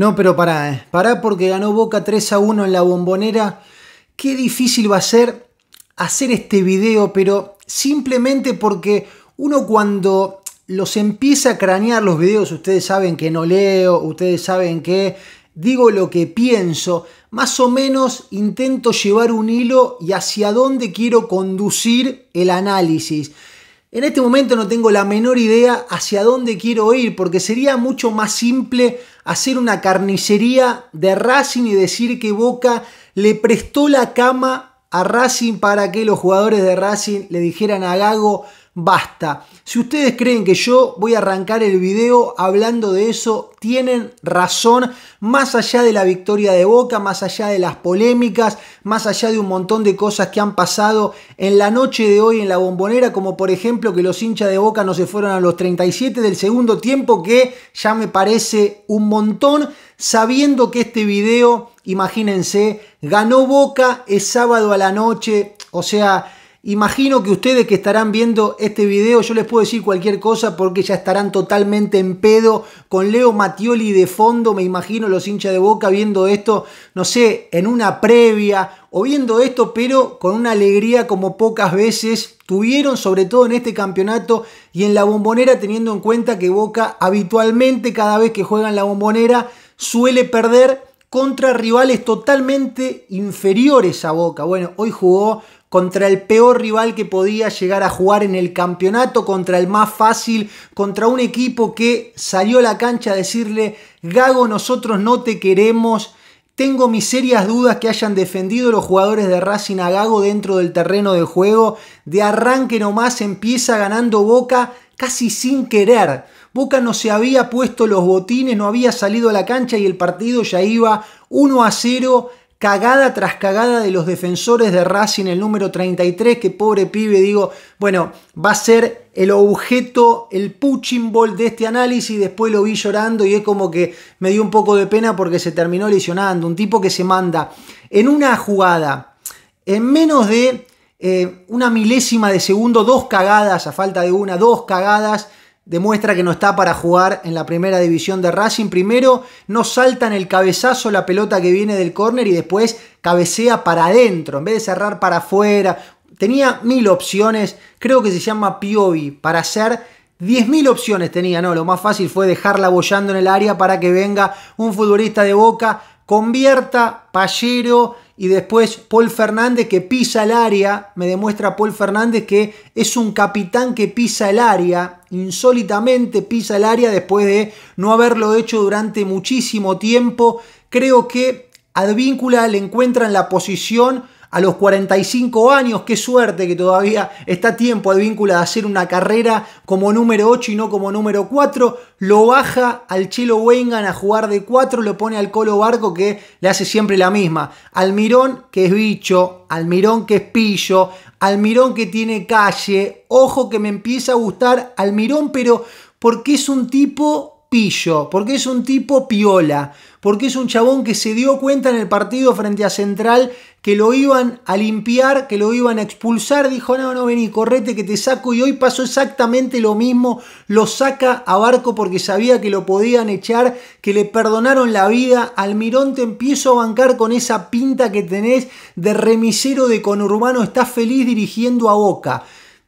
No, pero pará, eh. pará porque ganó Boca 3 a 1 en la bombonera. Qué difícil va a ser hacer este video, pero simplemente porque uno cuando los empieza a cranear los videos, ustedes saben que no leo, ustedes saben que digo lo que pienso, más o menos intento llevar un hilo y hacia dónde quiero conducir el análisis. En este momento no tengo la menor idea hacia dónde quiero ir, porque sería mucho más simple hacer una carnicería de Racing y decir que Boca le prestó la cama a Racing para que los jugadores de Racing le dijeran a Gago, basta. Si ustedes creen que yo voy a arrancar el video hablando de eso, tienen razón. Más allá de la victoria de Boca, más allá de las polémicas, más allá de un montón de cosas que han pasado en la noche de hoy en la bombonera, como por ejemplo que los hinchas de Boca no se fueron a los 37 del segundo tiempo, que ya me parece un montón, sabiendo que este video, imagínense, ganó Boca, es sábado a la noche, o sea... Imagino que ustedes que estarán viendo este video, yo les puedo decir cualquier cosa porque ya estarán totalmente en pedo con Leo Mattioli de fondo, me imagino los hinchas de boca viendo esto, no sé, en una previa o viendo esto, pero con una alegría como pocas veces tuvieron, sobre todo en este campeonato y en la bombonera, teniendo en cuenta que Boca habitualmente cada vez que juega en la bombonera suele perder contra rivales totalmente inferiores a Boca. Bueno, hoy jugó contra el peor rival que podía llegar a jugar en el campeonato, contra el más fácil, contra un equipo que salió a la cancha a decirle, Gago, nosotros no te queremos. Tengo mis serias dudas que hayan defendido los jugadores de Racing a Gago dentro del terreno de juego. De arranque nomás empieza ganando Boca casi sin querer Boca no se había puesto los botines, no había salido a la cancha y el partido ya iba 1 a 0 cagada tras cagada de los defensores de Racing, el número 33, que pobre pibe, digo, bueno, va a ser el objeto, el punching de este análisis, después lo vi llorando y es como que me dio un poco de pena porque se terminó lesionando, un tipo que se manda en una jugada, en menos de eh, una milésima de segundo, dos cagadas, a falta de una, dos cagadas, demuestra que no está para jugar en la primera división de Racing. Primero no salta en el cabezazo la pelota que viene del córner y después cabecea para adentro, en vez de cerrar para afuera. Tenía mil opciones, creo que se llama Piovi, para hacer 10.000 opciones tenía, ¿no? Lo más fácil fue dejarla bollando en el área para que venga un futbolista de boca, convierta, payero y después Paul Fernández que pisa el área, me demuestra Paul Fernández que es un capitán que pisa el área, insólitamente pisa el área después de no haberlo hecho durante muchísimo tiempo. Creo que Advíncula le encuentra en la posición a los 45 años, qué suerte que todavía está tiempo de vínculo de hacer una carrera como número 8 y no como número 4, lo baja al Chelo Wengan a jugar de 4, lo pone al Colo Barco que le hace siempre la misma, Almirón que es bicho, Almirón que es pillo, Almirón que tiene calle, ojo que me empieza a gustar Almirón pero porque es un tipo pillo, porque es un tipo piola, porque es un chabón que se dio cuenta en el partido frente a Central que lo iban a limpiar, que lo iban a expulsar, dijo, no, no, vení, correte que te saco. Y hoy pasó exactamente lo mismo, lo saca a Barco porque sabía que lo podían echar, que le perdonaron la vida. Almirón te empiezo a bancar con esa pinta que tenés de remisero de conurbano, estás feliz dirigiendo a Boca.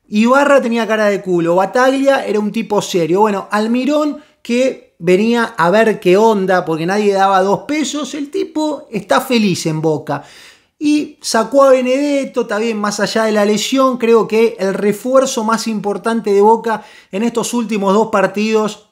Ibarra tenía cara de culo, Bataglia era un tipo serio. Bueno, Almirón que venía a ver qué onda, porque nadie daba dos pesos, el tipo está feliz en Boca. Y sacó a Benedetto, también más allá de la lesión, creo que el refuerzo más importante de Boca en estos últimos dos partidos,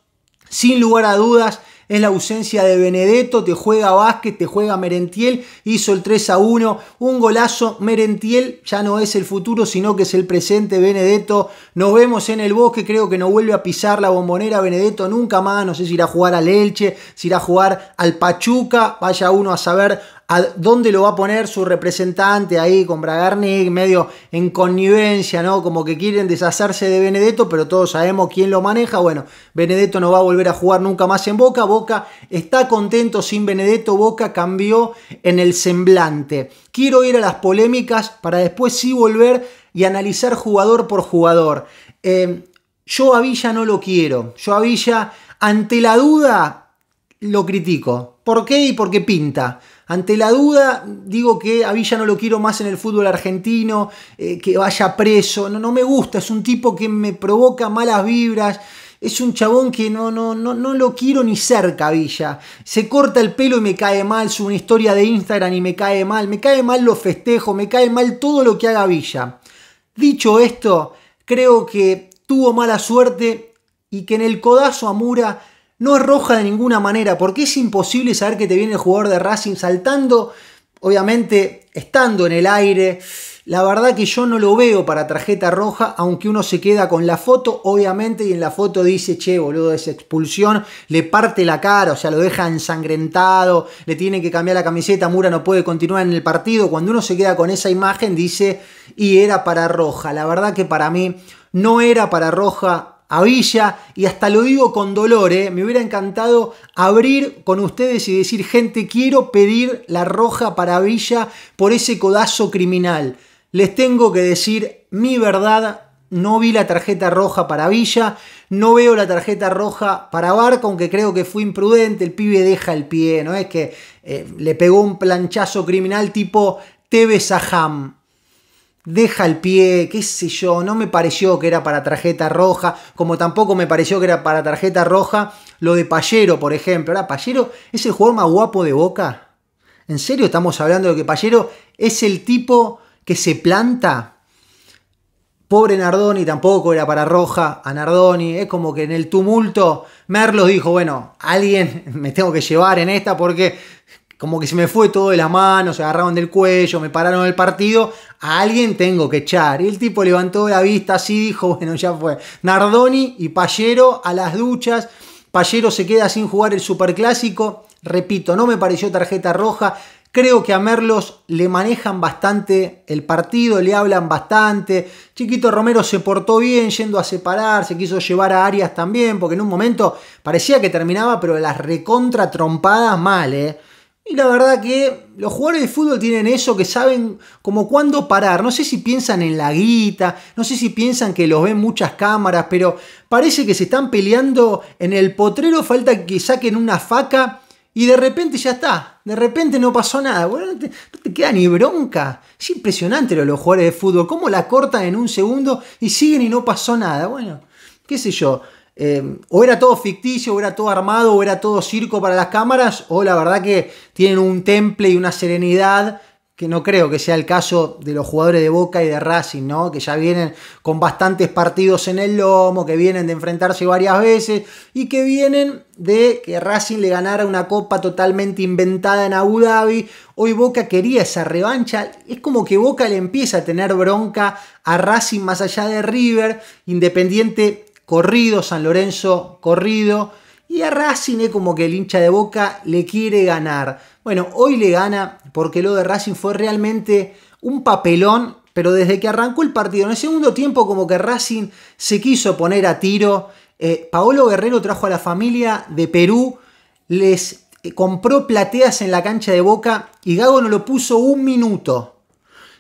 sin lugar a dudas, es la ausencia de Benedetto, te juega Vázquez, te juega Merentiel, hizo el 3 a 1, un golazo, Merentiel ya no es el futuro, sino que es el presente, Benedetto, nos vemos en el bosque, creo que no vuelve a pisar la bombonera, Benedetto nunca más, no sé si irá a jugar al Elche, si irá a jugar al Pachuca, vaya uno a saber a dónde lo va a poner su representante ahí con Bragarnik, medio en connivencia, ¿no? Como que quieren deshacerse de Benedetto, pero todos sabemos quién lo maneja. Bueno, Benedetto no va a volver a jugar nunca más en Boca. Boca está contento sin Benedetto, Boca cambió en el semblante. Quiero ir a las polémicas para después sí volver y analizar jugador por jugador. Eh, yo a Villa no lo quiero. Yo a Villa, ante la duda, lo critico ¿Por qué y por qué pinta? Ante la duda, digo que a Villa no lo quiero más en el fútbol argentino, eh, que vaya preso, no, no me gusta, es un tipo que me provoca malas vibras. Es un chabón que no, no, no, no lo quiero ni cerca, Villa. Se corta el pelo y me cae mal, Su una historia de Instagram y me cae mal, me cae mal los festejos, me cae mal todo lo que haga Villa. Dicho esto, creo que tuvo mala suerte y que en el codazo a Mura no es roja de ninguna manera, porque es imposible saber que te viene el jugador de Racing saltando, obviamente estando en el aire. La verdad que yo no lo veo para tarjeta roja, aunque uno se queda con la foto, obviamente, y en la foto dice, che, boludo, esa expulsión, le parte la cara, o sea, lo deja ensangrentado, le tiene que cambiar la camiseta, Mura no puede continuar en el partido. Cuando uno se queda con esa imagen, dice, y era para roja. La verdad que para mí no era para roja, a Villa y hasta lo digo con dolor, eh, me hubiera encantado abrir con ustedes y decir, gente, quiero pedir la roja para Villa por ese codazo criminal. Les tengo que decir mi verdad, no vi la tarjeta roja para Villa, no veo la tarjeta roja para Barco, aunque creo que fue imprudente, el pibe deja el pie, no es que eh, le pegó un planchazo criminal tipo Tevez Ham deja el pie, qué sé yo, no me pareció que era para tarjeta roja, como tampoco me pareció que era para tarjeta roja lo de Payero por ejemplo. Ahora, Pallero es el jugador más guapo de Boca. ¿En serio estamos hablando de que Pallero es el tipo que se planta? Pobre Nardoni, tampoco era para roja a Nardoni. Es como que en el tumulto Merlos dijo, bueno, alguien me tengo que llevar en esta porque como que se me fue todo de la mano, se agarraron del cuello, me pararon el partido, a alguien tengo que echar. Y el tipo levantó la vista así, dijo, bueno, ya fue. Nardoni y Pallero a las duchas, Pallero se queda sin jugar el Superclásico, repito, no me pareció tarjeta roja, Creo que a Merlos le manejan bastante el partido, le hablan bastante. Chiquito Romero se portó bien yendo a separar, se quiso llevar a Arias también, porque en un momento parecía que terminaba, pero las recontra trompadas mal, ¿eh? Y la verdad que los jugadores de fútbol tienen eso, que saben como cuándo parar. No sé si piensan en la guita, no sé si piensan que los ven muchas cámaras, pero parece que se están peleando en el potrero, falta que saquen una faca y de repente ya está. De repente no pasó nada. Bueno, no, te, no te queda ni bronca. Es impresionante lo los jugadores de fútbol, cómo la cortan en un segundo y siguen y no pasó nada. Bueno, qué sé yo. Em, o era todo ficticio, o era todo armado, o era todo circo para las cámaras, o la verdad que tienen un temple y una serenidad que no creo que sea el caso de los jugadores de Boca y de Racing, ¿no? Que ya vienen con bastantes partidos en el lomo, que vienen de enfrentarse varias veces y que vienen de que Racing le ganara una copa totalmente inventada en Abu Dhabi. Hoy Boca quería esa revancha. Es como que Boca le empieza a tener bronca a Racing más allá de River. Independiente corrido, San Lorenzo corrido. Y a Racing es como que el hincha de boca le quiere ganar. Bueno, hoy le gana porque lo de Racing fue realmente un papelón, pero desde que arrancó el partido, en el segundo tiempo como que Racing se quiso poner a tiro. Eh, Paolo Guerrero trajo a la familia de Perú, les eh, compró plateas en la cancha de Boca y Gago no lo puso un minuto.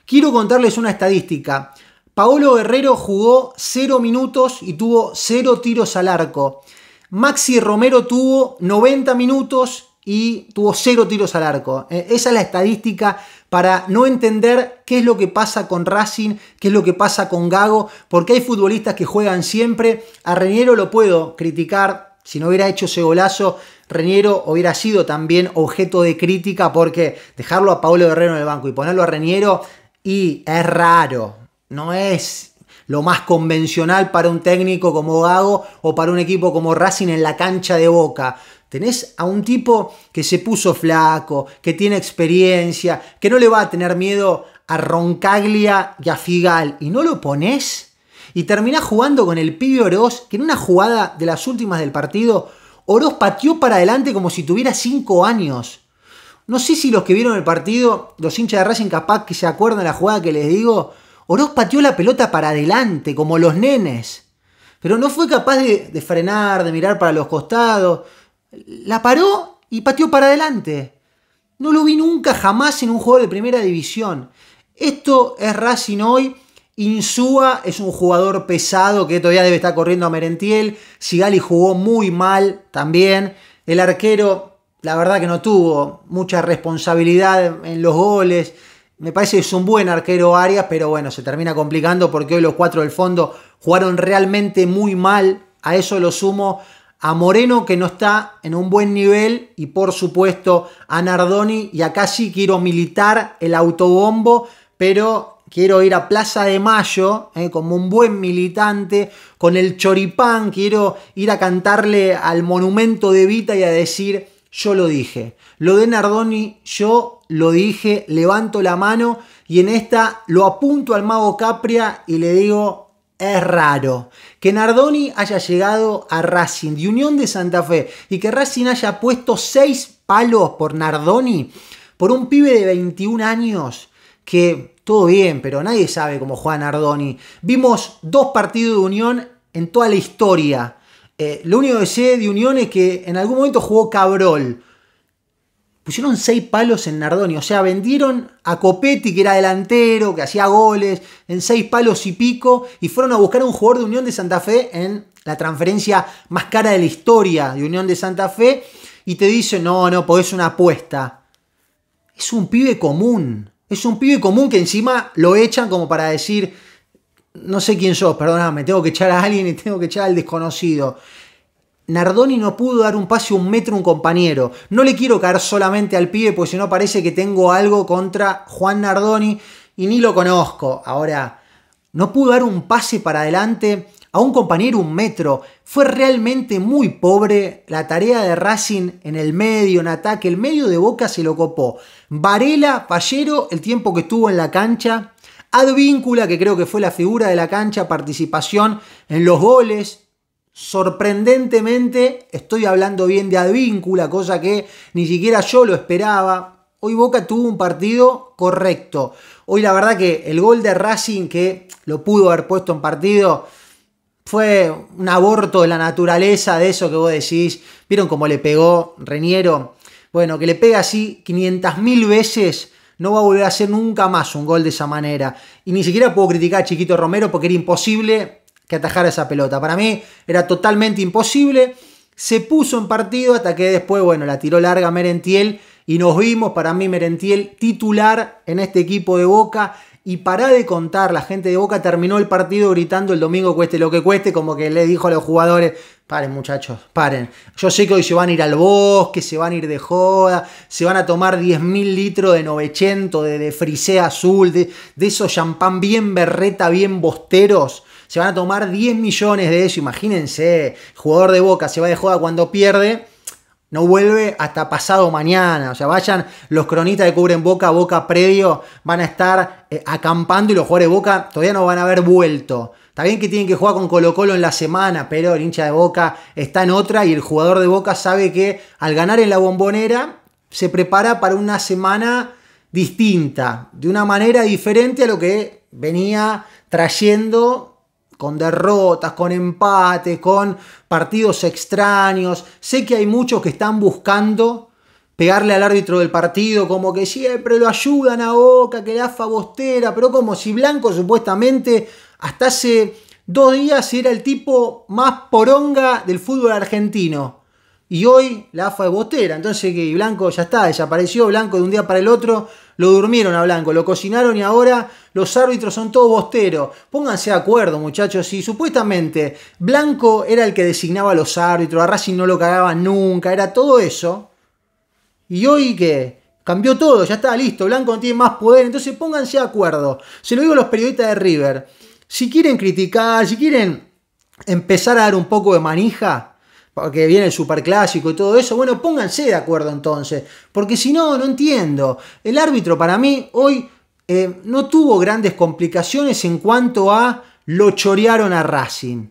Quiero contarles una estadística. Paolo Guerrero jugó 0 minutos y tuvo 0 tiros al arco. Maxi Romero tuvo 90 minutos y tuvo 0 tiros al arco. E, esa es la estadística para no entender qué es lo que pasa con Racing, qué es lo que pasa con Gago, porque hay futbolistas que juegan siempre. A Reñero lo puedo criticar. Si no hubiera hecho ese golazo, Reñero hubiera sido también objeto de crítica porque dejarlo a Paolo Guerrero en el banco y ponerlo a Reñero y es raro, no es lo más convencional para un técnico como Gago o para un equipo como Racing en la cancha de Boca. Tenés a un tipo que se puso flaco, que tiene experiencia, que no le va a tener miedo a Roncaglia y a Figal. ¿Y no lo pones? Y terminás jugando con el pibe Oroz, que en una jugada de las últimas del partido, Oroz pateó para adelante como si tuviera 5 años. No sé si los que vieron el partido, los hinchas de Racing capaz que se acuerdan de la jugada que les digo, Oroz pateó la pelota para adelante, como los nenes. Pero no fue capaz de, frenar, de mirar para los costados. La paró y pateó para adelante. No lo vi nunca jamás en un juego de primera división. Esto es Racing hoy. Insúa es un jugador pesado que todavía debe estar corriendo a Merentiel. Sigali jugó muy mal también. El arquero, la verdad que no tuvo mucha responsabilidad en los goles. Me parece que es un buen arquero Arias, pero bueno, se termina complicando porque hoy los cuatro del fondo jugaron realmente muy mal. A eso lo sumo a Moreno, que no está en un buen nivel, y por supuesto a Nardoni. Y acá sí quiero militar el autobombo, pero quiero ir a Plaza de Mayo eh, como un buen militante, con el choripán, quiero ir a cantarle al monumento de Vita y a decir yo lo dije. Lo de Nardoni, yo lo dije, levanto la mano y en esta lo apunto al mago Capria y le digo, es raro. Que Nardoni haya llegado a Racing de Unión de Santa Fe y que Racing haya puesto seis palos por Nardoni, por un pibe de 21 años que... Todo bien, pero nadie sabe cómo juega Nardoni. Vimos dos partidos de unión en toda la historia eh, lo único que sé de Unión es que en algún momento jugó Cabrol. Pusieron seis palos en Nardoni. O sea, vendieron a Copetti, que era delantero, que hacía goles, en seis palos y pico. Y fueron a buscar a un jugador de Unión de Santa Fe en la transferencia más cara de la historia de Unión de Santa Fe. Y te dicen, no, no, pues es una apuesta. Es un pibe común. Es un pibe común que encima lo echan como para decir, no sé quién sos, perdóname, tengo que echar a alguien y tengo que echar al desconocido. Nardoni no pudo dar un pase un metro a un compañero. No le quiero caer solamente al pibe, porque si no parece que tengo algo contra Juan Nardoni y ni lo conozco. Ahora, no pudo dar un pase para adelante a un compañero un metro. Fue realmente muy pobre la tarea de Racing en el medio, en ataque. El medio de Boca se lo copó. Varela, Pallero, el tiempo que estuvo en la cancha, Advíncula, que creo que fue la figura de la cancha, participación en los goles. Sorprendentemente, estoy hablando bien de Advíncula, cosa que ni siquiera yo lo esperaba. Hoy Boca tuvo un partido correcto. Hoy la verdad que el gol de Racing, que lo pudo haber puesto en partido, fue un aborto de la naturaleza, de eso que vos decís. ¿Vieron cómo le pegó Reniero Bueno, que le pega así 500.000 veces no va a volver a hacer nunca más un gol de esa manera. Y ni siquiera puedo criticar a Chiquito Romero porque era imposible que atajara esa pelota. Para mí era totalmente imposible. Se puso en partido hasta que después, bueno, la tiró larga Merentiel y nos vimos, para mí Merentiel titular en este equipo de Boca y para de contar, la gente de Boca terminó el partido gritando el domingo cueste lo que cueste, como que le dijo a los jugadores, paren muchachos, paren. Yo sé que hoy se van a ir al bosque, se van a ir de joda, se van a tomar 10.000 litros de 900, de, Frisea azul, de, de esos champán bien berreta, bien bosteros. Se van a tomar 10 millones de eso, imagínense. Jugador de Boca se va de joda cuando pierde no vuelve hasta pasado mañana. O sea, vayan los cronistas que cubren Boca, Boca previo, van a estar eh, acampando y los jugadores de Boca todavía no van a haber vuelto. Está bien que tienen que jugar con Colo Colo en la semana, pero el hincha de Boca está en otra y el jugador de Boca sabe que al ganar en la bombonera se prepara para una semana distinta, de una manera diferente a lo que venía trayendo con derrotas, con empates, con partidos extraños. Sé que hay muchos que están buscando pegarle al árbitro del partido, como que siempre lo ayudan a Boca, que le da fabostera, pero como si Blanco supuestamente hasta hace dos días era el tipo más poronga del fútbol argentino y hoy la AFA es bostera. Entonces, que Blanco ya está, desapareció Blanco de un día para el otro, lo durmieron a Blanco, lo cocinaron y ahora los árbitros son todos bosteros. Pónganse de acuerdo, muchachos, y supuestamente Blanco era el que designaba a los árbitros, a Racing no lo cagaban nunca, era todo eso. Y hoy qué? cambió todo, ya está listo, Blanco no tiene más poder, entonces pónganse de acuerdo. Se lo digo a los periodistas de River. Si quieren criticar, si quieren empezar a dar un poco de manija, que viene el superclásico y todo eso, bueno, pónganse de acuerdo entonces, porque si no, no entiendo. El árbitro para mí hoy eh, no tuvo grandes complicaciones en cuanto a lo chorearon a Racing.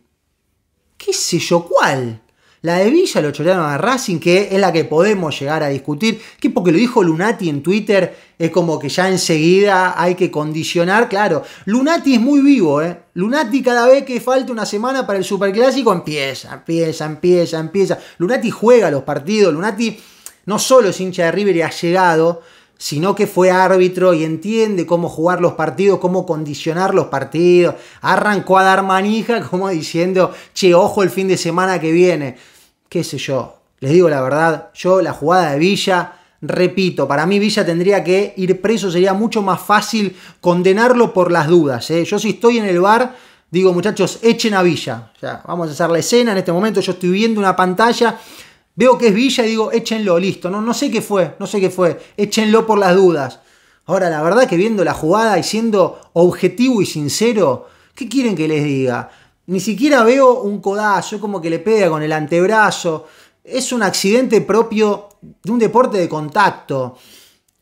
¿Qué sé yo cuál? La de Villa lo chorearon a Racing, que es la que podemos llegar a discutir, que porque lo dijo Lunati en Twitter es como que ya enseguida hay que condicionar, claro. Lunati es muy vivo, ¿eh? Lunati cada vez que falta una semana para el Superclásico empieza, empieza, empieza, empieza. Lunati juega los partidos, Lunati no solo es hincha de River y ha llegado, sino que fue árbitro y entiende cómo jugar los partidos, cómo condicionar los partidos. Arrancó a dar manija como diciendo, che, ojo el fin de semana que viene. Qué sé yo, les digo la verdad, yo la jugada de Villa Repito, para mí Villa tendría que ir preso, sería mucho más fácil condenarlo por las dudas. ¿eh? Yo si estoy en el bar, digo muchachos, echen a Villa. vamos a hacer la escena en este momento, yo estoy viendo una pantalla, veo que es Villa y digo, échenlo, listo. No, no sé qué fue, no sé qué fue, échenlo por las dudas. Ahora, la verdad que viendo la jugada y siendo objetivo y sincero, ¿qué quieren que les diga? Ni siquiera veo un codazo, como que le pega con el antebrazo. Es un accidente propio de un deporte de contacto.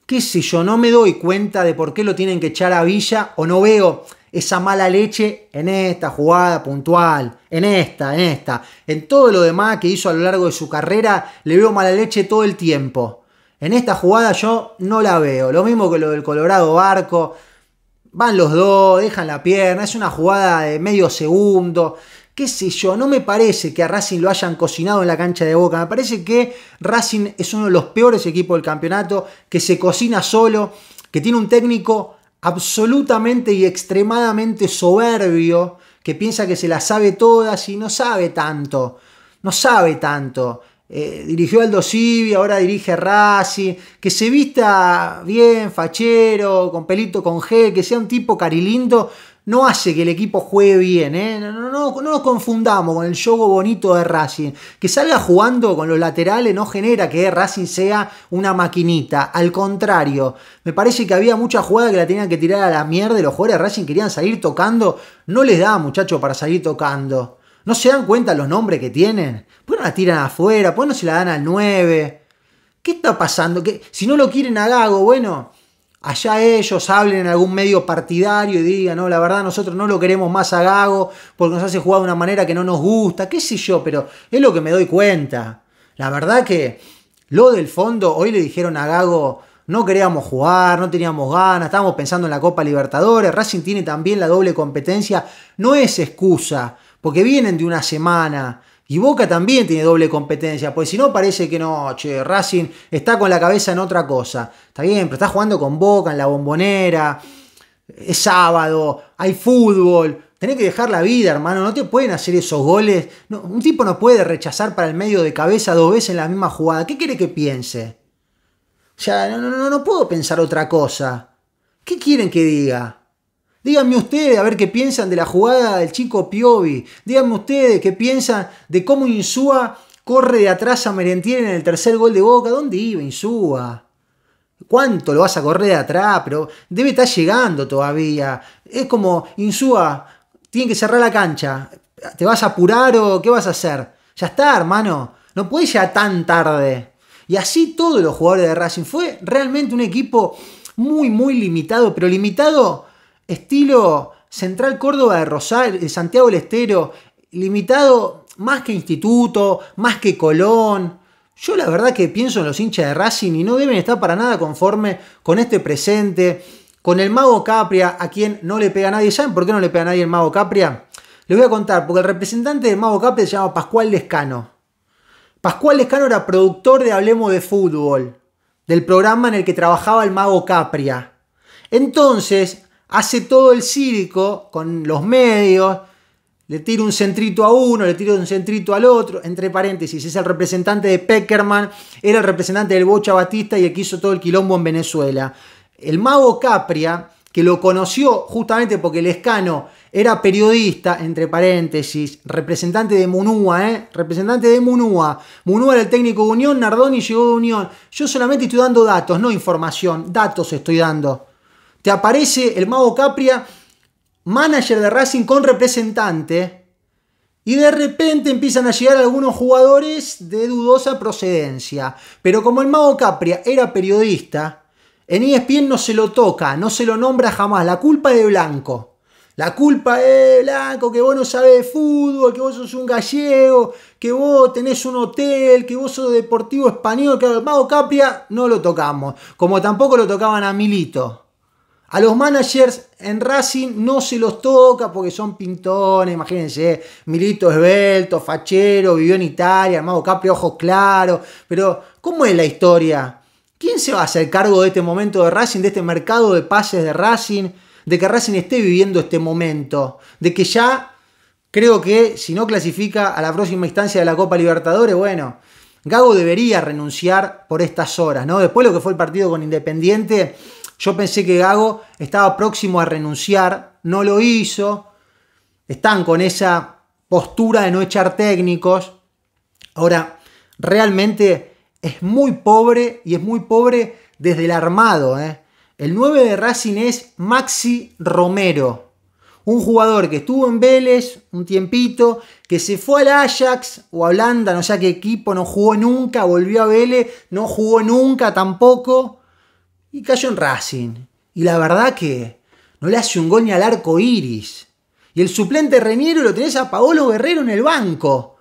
que si yo, no me doy cuenta de por qué lo tienen que echar a Villa o no veo esa mala leche en esta jugada puntual, en esta, en esta. En todo lo demás que hizo a lo largo de su carrera, le veo mala leche todo el tiempo. En esta jugada yo no la veo. Lo mismo que lo del Colorado Barco. Van los dos, dejan la pierna, es una jugada de medio segundo qué sé yo, no me parece que a Racing lo hayan cocinado en la cancha de Boca, me parece que Racing es uno de los peores equipos del campeonato, que se cocina solo, que tiene un técnico absolutamente y extremadamente soberbio, que piensa que se la sabe todas y no sabe tanto, no sabe tanto. Eh, dirigió Aldo Civi, ahora dirige Racing, que se vista bien, fachero, con pelito con G, que sea un tipo carilindo, no hace que el equipo juegue bien. ¿eh? No, no, no, nos confundamos con el juego bonito de Racing. Que salga jugando con los laterales no genera que Racing sea una maquinita. Al contrario, me parece que había mucha jugada que la tenían que tirar a la mierda los jugadores de Racing querían salir tocando. No les da, muchachos, para salir tocando. ¿No se dan cuenta los nombres que tienen? ¿Por qué no la tiran afuera? ¿Por qué no se la dan al 9? ¿Qué está pasando? que Si no lo quieren a Gago, bueno, allá ellos hablen en algún medio partidario y digan, no, la verdad nosotros no lo queremos más a Gago porque nos hace jugar de una manera que no nos gusta, qué sé yo, pero es lo que me doy cuenta. La verdad que lo del fondo, hoy le dijeron a Gago, no queríamos jugar, no teníamos ganas, estábamos pensando en la Copa Libertadores, Racing tiene también la doble competencia, no es excusa, porque vienen de una semana y Boca también tiene doble competencia, porque si no parece que no, che, Racing está con la cabeza en otra cosa. Está bien, pero está jugando con Boca en la bombonera, es sábado, hay fútbol. Tenés que dejar la vida, hermano. No te pueden hacer esos goles. un tipo no puede rechazar para el medio de cabeza dos veces en la misma jugada. ¿Qué quiere que piense? O sea, no, no, no puedo pensar otra cosa. ¿Qué quieren que diga? Díganme ustedes a ver qué piensan de la jugada del chico Piovi. Díganme ustedes qué piensan de cómo Insúa corre de atrás a Merentier en el tercer gol de Boca. ¿Dónde iba Insúa? ¿Cuánto lo vas a correr de atrás? Pero debe estar llegando todavía. Es como Insúa, tiene que cerrar la cancha. ¿Te vas a apurar o qué vas a hacer? Ya está, hermano. No puedes ya tan tarde. Y así todos los jugadores de Racing. Fue realmente un equipo muy, muy limitado, pero limitado estilo Central Córdoba de Rosario, de Santiago del Estero, limitado más que Instituto, más que Colón. Yo la verdad que pienso en los hinchas de Racing y no deben estar para nada conforme con este presente, con el mago Capria, a quien no le pega a nadie. ¿Saben por qué no le pega a nadie el mago Capria? Les voy a contar, porque el representante del mago Capria se llama Pascual Lescano. Pascual Lescano era productor de Hablemos de Fútbol, del programa en el que trabajaba el mago Capria. Entonces, hace todo el circo con los medios, le tira un centrito a uno, le tira un centrito al otro, entre paréntesis, es el representante de Peckerman, era el representante del Bocha Batista y aquí hizo todo el quilombo en Venezuela. El mago Capria, que lo conoció justamente porque el escano era periodista, entre paréntesis, representante de Munúa, ¿eh? representante de Munúa. Munúa era el técnico de Unión, Nardoni llegó de Unión. Yo solamente estoy dando datos, no información, datos estoy dando te aparece el mago Capria, manager de Racing con representante, y de repente empiezan a llegar algunos jugadores de dudosa procedencia. Pero como el mago Capria era periodista, en ESPN no se lo toca, no se lo nombra jamás. La culpa es de Blanco. La culpa es Blanco, que vos no sabes de fútbol, que vos sos un gallego, que vos tenés un hotel, que vos sos deportivo español. Claro, el mago Capria no lo tocamos. Como tampoco lo tocaban a Milito. A los managers en Racing no se los toca porque son pintones, imagínense, ¿eh? Milito esbelto, fachero, vivió en Italia, Armado Capri, ojos claros, pero ¿cómo es la historia? ¿Quién se va a hacer cargo de este momento de Racing, de este mercado de pases de Racing, de que Racing esté viviendo este momento, de que ya creo que si no clasifica a la próxima instancia de la Copa Libertadores, bueno, Gago debería renunciar por estas horas, ¿no? Después lo que fue el partido con Independiente, yo pensé que Gago estaba próximo a renunciar, no lo hizo. Están con esa postura de no echar técnicos. Ahora, realmente es muy pobre y es muy pobre desde el armado. ¿eh? El 9 de Racing es Maxi Romero. Un jugador que estuvo en Vélez un tiempito, que se fue al Ajax o a Holanda, no sé qué equipo, no jugó nunca, volvió a Vélez, no jugó nunca tampoco y cayó en Racing. Y la verdad que no le hace un gol ni al arco iris. Y el suplente reñero lo tenés a Paolo Guerrero en el banco.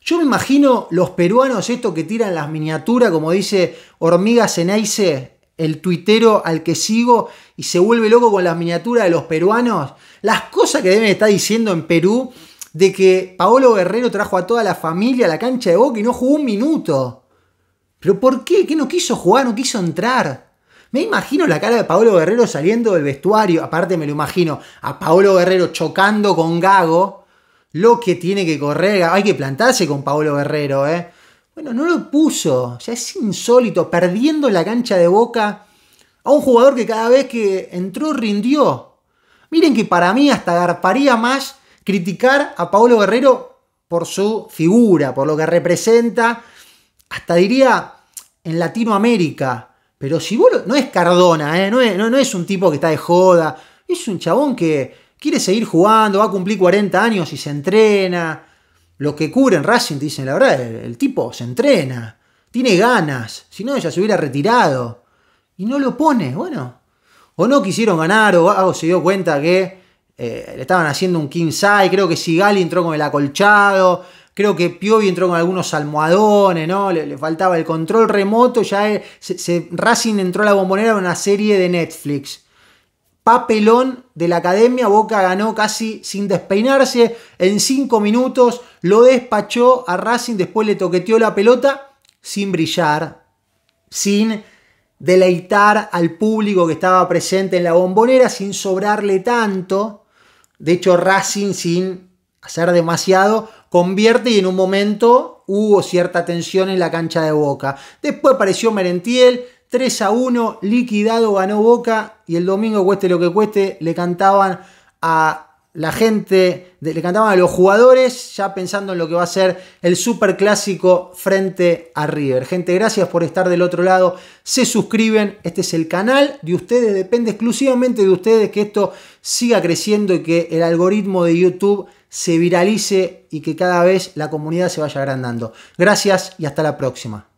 Yo me imagino los peruanos, esto que tiran las miniaturas, como dice Hormiga Ceneice, el tuitero al que sigo, y se vuelve loco con las miniaturas de los peruanos. Las cosas que deben estar diciendo en Perú de que Paolo Guerrero trajo a toda la familia a la cancha de boca y no jugó un minuto. ¿Pero por qué? ¿Qué no quiso jugar? ¿No quiso entrar? Me imagino la cara de Paolo Guerrero saliendo del vestuario. Aparte, me lo imagino a Paolo Guerrero chocando con Gago. Lo que tiene que correr. Hay que plantarse con Paolo Guerrero, ¿eh? Bueno, no lo puso. O sea, es insólito. Perdiendo la cancha de boca a un jugador que cada vez que entró rindió. Miren que para mí hasta garparía más criticar a Paolo Guerrero por su figura, por lo que representa, hasta diría en Latinoamérica. Pero si vos no es Cardona, ¿eh? no, es, no, es un tipo que está de joda, es un chabón que quiere seguir jugando, va a cumplir 40 años y se entrena. lo que en Racing dicen la verdad, el, tipo se entrena, tiene ganas, si no ya se hubiera retirado. Y no lo pone, bueno. O no quisieron ganar, o, se dio cuenta que eh, le estaban haciendo un king creo que Sigali entró con el acolchado, Creo que Piovi entró con algunos almohadones, ¿no? Le, faltaba el control remoto. Ya eh, se, Racing entró a la bombonera en una serie de Netflix. Papelón de la academia. Boca ganó casi sin despeinarse. En cinco minutos lo despachó a Racing. Después le toqueteó la pelota sin brillar. Sin deleitar al público que estaba presente en la bombonera sin sobrarle tanto. De hecho, Racing sin hacer demasiado convierte y en un momento hubo cierta tensión en la cancha de Boca. Después apareció Merentiel, 3 a 1, liquidado, ganó Boca y el domingo, cueste lo que cueste, le cantaban a la gente, le cantaban a los jugadores, ya pensando en lo que va a ser el super clásico frente a River. Gente, gracias por estar del otro lado. Se suscriben, este es el canal de ustedes, depende exclusivamente de ustedes que esto siga creciendo y que el algoritmo de YouTube se viralice y que cada vez la comunidad se vaya agrandando. Gracias y hasta la próxima.